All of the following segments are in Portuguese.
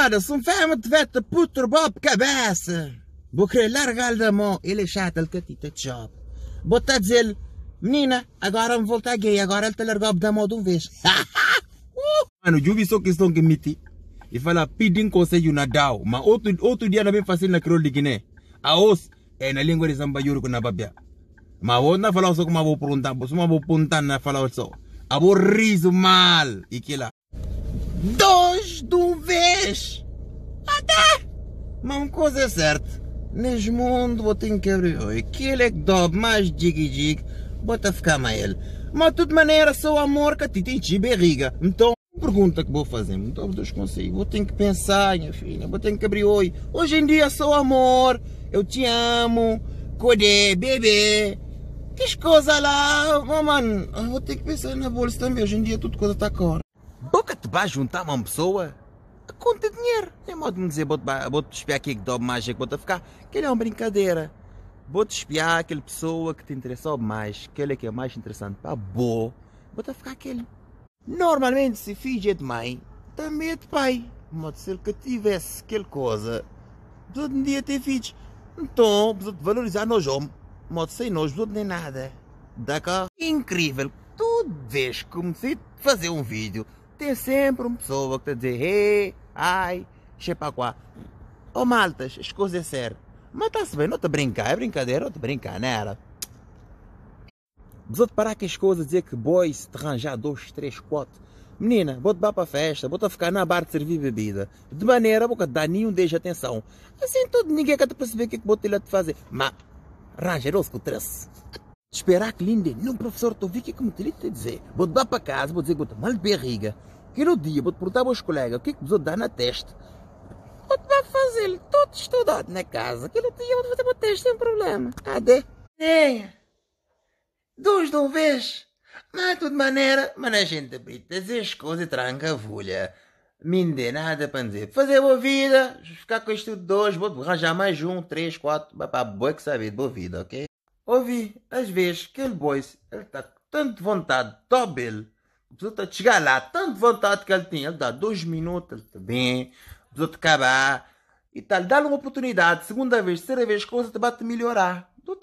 um Cara, sunfeamă tvete puto bob cabeça. Bucre larga al da mão, ele chata al de job. Botați dizer menina, agora am volta gay, agora el te largou da mão de um vez. Mano, eu vi só questão que miti. E fala, pedim conselho na DAO. Mas outro, outro dia não é bem fácil na crioula de Guiné. A os é na língua de Samba Yurko na Babia. Mas eu não falo só como eu vou perguntar, só eu vou perguntar, não falar só. Eu vou riso mal. E que lá. Dois de um vez! Até! Mas uma coisa é certa, neste mundo vou ter que abrir o que ele é que dobe mais dig-dig, bota ficar mais ele. Mas de toda maneira, sou amor que te tem barriga. Então, pergunta que vou fazer, então dou dois conselhos. Vou ter que pensar, minha filha, vou ter que abrir oi. Hoje em dia sou amor, eu te amo, codê, bebê. Que coisa lá, oh, mano, vou ter que pensar na bolsa também. Hoje em dia tudo coisa está cor vai juntar uma pessoa conta de dinheiro. É modo de me dizer, vou-te espiar aqui que dobe mais é que vou-te ficar. ele é uma brincadeira. Vou-te espiar aquele pessoa que te interessou mais, aquele é que é mais interessante pá boa, vou-te ficar aquele. Normalmente, se filho é de mãe, também é de pai. modo se que tivesse aquela coisa, todo dia ter filhos. Então, de valorizar nós homens. Modo sem nós, não nem nada. Dá Incrível. Toda vez que comecei a fazer um vídeo, tem sempre uma pessoa que está a dizer hey, ai, chepa para quá. Ô oh, maltas, as coisas é sério. Mas está-se bem, não te brincar, é brincadeira, não te brincar, não era? parar que as coisas dizer que boys se te arranjar dois, três, quatro. Menina, vou-te dar para a festa, vou-te ficar na barra de servir bebida. De maneira, vou-te dar nenhum deixa atenção. Assim todo ninguém quer te perceber o que é que vou te fazer. Mas, arranja-se com o traço esperar que lhe não professor, estou vi o que é que me teria de dizer. Vou te dar para casa, vou dizer que estou mal de barriga. Que no dia vou te perguntar aos colegas o que é que vos dar na testa. Vou te dar fazer todo estudado na casa. Que no dia vou te fazer o teste sem problema. Cadê? Tenha. Dois de uma vez. Mas de maneira, mas a é gente brita as coisas tranca a vulha. Me nada para dizer. Fazer boa vida, ficar com isto dois, vou arranjar mais um, três, quatro, para boa que saber, boa vida, ok? ouvi às vezes que ele boys, ele está com tanta vontade, top ele. o pessoal está a tá chegar lá, tanta vontade que ele tem. Ele dá dois minutos, ele está bem, a pessoa acabar. E tal, tá, dá-lhe uma oportunidade, segunda vez, terceira vez, coisa te bate melhorar. o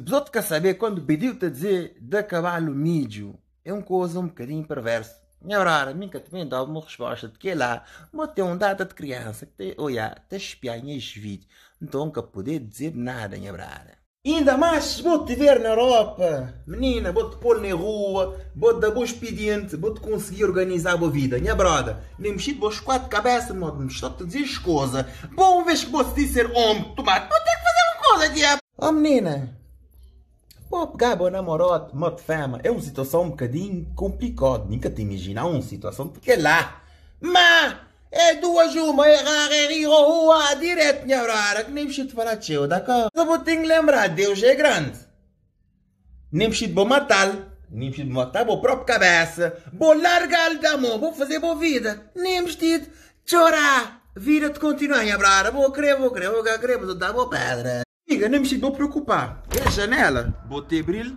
pessoal quer saber quando pediu-te a dizer de acabar o mídio. É uma coisa um bocadinho perverso. Minha hora, nunca também dá uma resposta de que é lá, mas tem um data de criança que tem, olha, está espiando este vídeo, não estão a poder dizer nada, minha hora. Ainda mais vou-te ver na Europa. Menina, vou-te pôr na rua, vou-te dar bom expediente, vou-te conseguir organizar a boa vida. Minha broda, nem mexido vou escoar quatro cabeças, não me estou-te a dizer coisa. Bom, vez que vou-te dizer homem, tomate, vou ter que fazer uma coisa, diabo. Oh, menina, vou pegar boa namorada, mó fama, é uma situação um bocadinho complicada. Nunca te imaginar uma situação de que lá. Mas... É duas uma, errar é rua, direto, minha brara, que nem mexido para teu, daca? Eu vou ter que lembrar, Deus é grande. Nem mexido vou matar, nem mexido vou matar, vou própria cabeça, vou largar-lhe da mão, vou fazer boa vida, nem mexido, chorar, vira-te continuar, minha brara, vou crer, vou crer, vou crer, vou dar boa pedra. Diga, nem mexido vou preocupar, é a janela, ter brilho,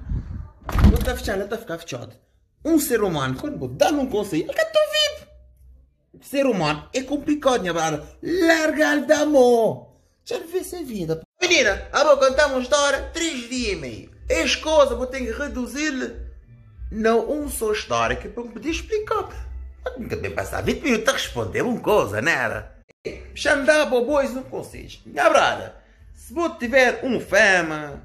não está fechada, está a ficar fechado. Um ser humano, quando vou dar um conselho, ele ser humano é complicado, minha brada. Larga-lhe da mão. Já lhe vê sem vida. Menina, a boa contar uma história, três dias e meio. És coisas vou ter que reduzir-lhe. Não um só história que é para me pedir explicar. Nunca bem passar 20 minutos a responder uma coisa, não era? dá bobões, não consegues. Minha brada, se vou tiver um fama,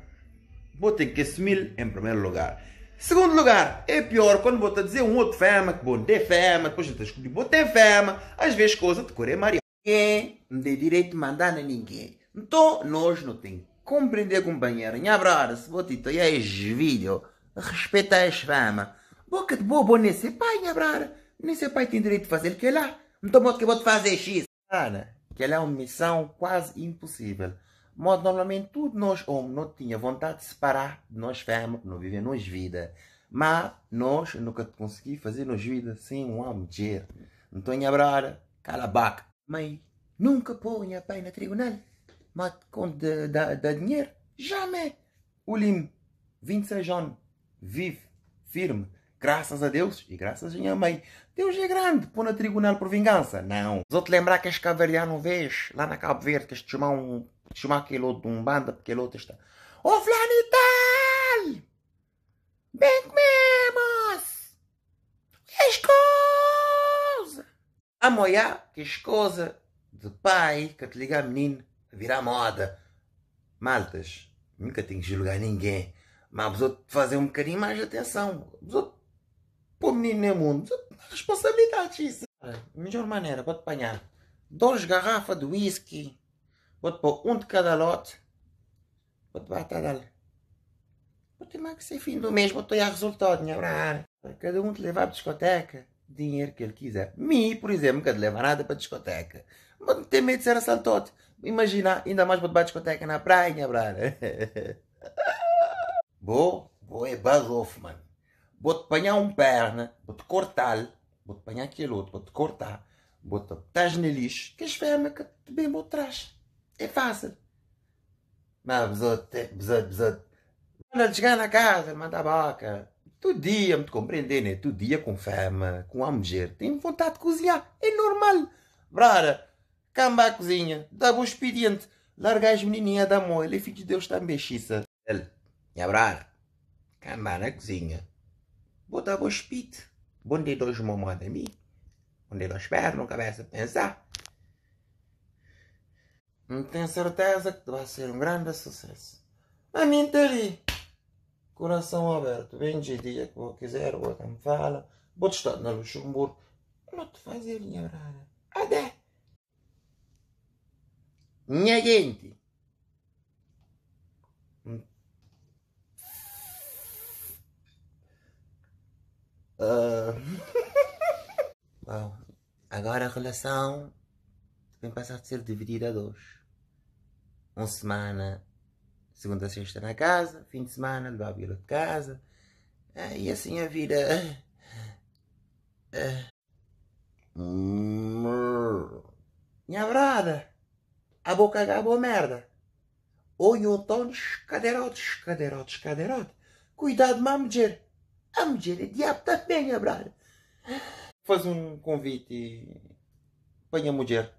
vou ter que assumir em primeiro lugar. Segundo lugar, é pior quando bota a dizer um outro fama, que bom, de fama, depois de escolher, bom, ter fama, às vezes coisa de cor é maria. Ninguém de direito de mandar a ninguém. Então, nós não temos que compreender, companheiro. Nha, brother, se te e este vídeo, respeita as fama. Boca de bobo nem sei pai, nha, brother. Nem sei pai tem direito de fazer, o que lá. Então, bota que eu vou te fazer X. Cara, que lá é uma missão quase impossível modo normalmente tudo nós homens não tinha vontade de separar de nós fêmeas não viver nós vida. Mas nós nunca consegui fazer nós vida sem uma mulher. Então, minha brada, cala a boca. Mãe, nunca ponha pai na tribunal. Mas quando dá, da dinheiro, jamais. O lim 26 anos, vive, firme, graças a Deus e graças a minha mãe. Deus é grande, põe no tribunal por vingança. Não. Vou te lembrar que este cabo-verdiano vês, lá na Cabo Verde, que este chamam Schumacher låt bombanda perché está. sta Oflanital! bem comemos! Que coisa! Amanhã, que coisa de pai que te liga menino virar moda. Maltas, nunca tenho que julgar ninguém, mas te fazer um bocadinho mais de atenção. Precisou pôr menino no mundo. Responsabilidade isso. A melhor maneira para te apanhar. Dois garrafas de whisky pôr um de cada lote, vou vou ter mais que ser fim do mês, ter a resultado, minha brana. Cada um te levar para a discoteca, dinheiro que ele quiser. Me, por exemplo, nunca te levar nada para a discoteca. Mas não tem medo de ser assaltado. Imagina, ainda mais para a discoteca na praia, minha brana. vou vou é Buzz Hoffman. Vou-te apanhar um perna, vou-te cortar, vou-te apanhar aquele outro, vou-te cortar, vou-te botar no lixo, que as fêmeas que bem vou trás. É fácil. Mas besote, besote, besote. Manda chegar na casa, manda a boca. Todo dia, me compreender, né? Todo dia com fama, com a mulher. Tenho vontade de cozinhar. É normal. Brara, camba a cozinha. Dá bom expediente. Larga as menininhas da mão. Ele é filho de Deus também, xiça. Ele, minha brara, camba na cozinha. Vou dar bom espírito. Bom dia dois mamães a mim. Bom dia dois pernas, cabeça a pensar tenho certeza que vai ser um grande sucesso. A mim está ali. Coração aberto. de dia que eu quiser, vou até me fala. Vou estar na Luxemburgo. Não te minha ignorar. Adé. Minha gente. Uh... Bom, agora a relação vem passar a ser dividida a dois uma semana, segunda, sexta na casa, fim de semana, levar a Vila de casa. Ah, e assim a vida. Ah, ah. Minha brada, a boca acabou merda. Oi, outonos, cadeirotes, cadeirotes, cadeirote. Cuidado, má mulher. A mulher é diabo também, minha brada. Faz um convite. Põe a mulher.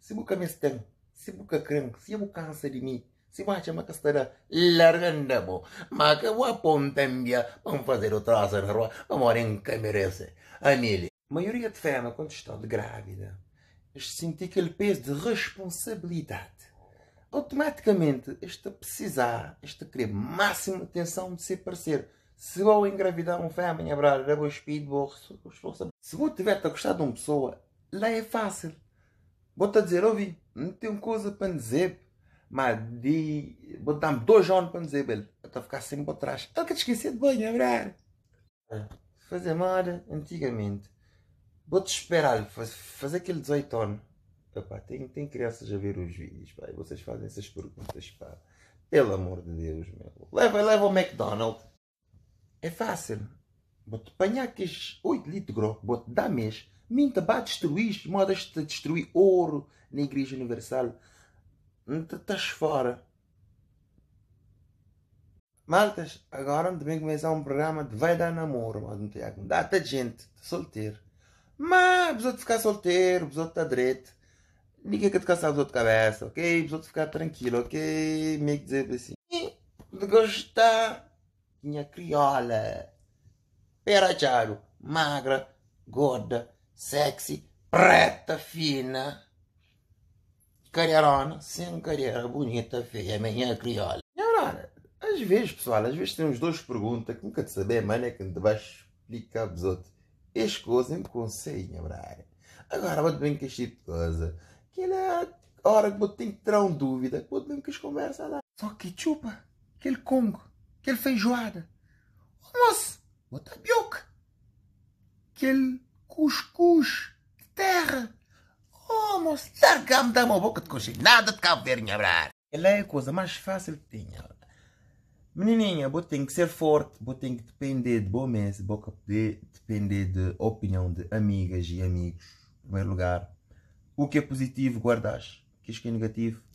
Se caminho se tem se buka crânio, se bucança de mim, se bate uma castada largando, bo. mas que vou apontar vamos fazer o asa na rua, vamos morar em Camerese, Amélia. A maioria de fêmeas, quando estão de grávida, sente aquele peso de responsabilidade. Automaticamente, este precisar, este querer máxima atenção de ser parecer Se vou engravidar um fêmea, brother, era vou espírito, vou Se vou tiver a gostar de uma pessoa, lá é fácil. Vou-te dizer, ouvi, não tenho coisa para dizer. Mas de. Vou dar-me dois anos para dizer, ele. Eu estou a ficar sempre para trás. Ele que te esquecer de banho, é verdade. É. Fazer moda, antigamente. Vou-te esperar, fazer aquele 18 anos. Epá, tem, tem crianças a ver os vídeos, pá, e vocês fazem essas perguntas, pá. Pelo amor de Deus, meu. Leva, leva o McDonald's. É fácil. Vou-te apanhar aqueles 8 litros de grosso, vou-te dar mês. Minta, bate destruir, modas de destruir ouro na Igreja Universal. Estás fora. Maltas, agora também começar um programa de vai dar namoro, mas não tem algum data de gente, tá solteiro. Mas, precisa de ficar solteiro, precisa de estar direito. Ninguém quer te caçar de cabeça, ok? Precisa de ficar tranquilo, ok? Meio que dizer assim. E de gostar, minha criola. Perachado, magra, gorda, sexy, preta, fina, carerona, sem carreira, bonita, feia, manhã criola. E agora, às vezes, pessoal, às vezes temos duas perguntas que nunca te saber, mano, é que te vais explicar vos outros. As coisas é me conseguem, abrar. Agora, vou-te bem que este tipo de coisa, que é a hora que vou ter que ter uma dúvida, que vou-te bem que as conversas lá. Só que chupa, aquele congo, aquele feijoada, o moço, o que aquele cuscuz de terra. Oh, moço, cá me dá uma boca de coxinha. Nada de Cabo Verde, abrar. Ela é a coisa mais fácil que tinha. Menininha, vou ter que ser forte, vou ter que depender de bom mesmo, vou poder depender de opinião de amigas e amigos. Em primeiro lugar, o que é positivo guardas, o que é, é negativo